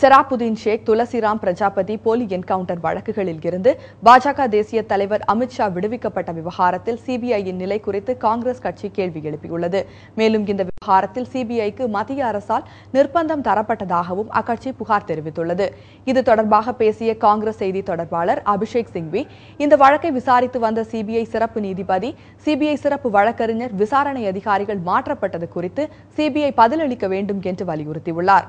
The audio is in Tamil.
செராபுதீன் ஷேக் துளசிராம் பிரஜாபதி போலி என்கவுண்டர் வழக்குகளில் இருந்து பாஜக தேசிய தலைவர் அமித்ஷா விடுவிக்கப்பட்ட விவகாரத்தில் சிபிஐயின் நிலை குறித்து காங்கிரஸ் கட்சி கேள்வி எழுப்பியுள்ளது மேலும் இந்த விவகாரத்தில் சிபிஐக்கு மத்திய அரசால் நிர்பந்தம் தரப்பட்டதாகவும் அக்கட்சி புகார் தெரிவித்துள்ளது இது தொடர்பாக பேசிய காங்கிரஸ் செய்தி தொடர்பாளர் அபிஷேக் சிங்வி இந்த வழக்கை விசாரித்து வந்த சிபிஐ சிறப்பு நீதிபதி சிபிஐ சிறப்பு வழக்கறிஞர் விசாரணை அதிகாரிகள் மாற்றப்பட்டது குறித்து சிபிஐ பதிலளிக்க வேண்டும் என்று வலியுறுத்தியுள்ளார்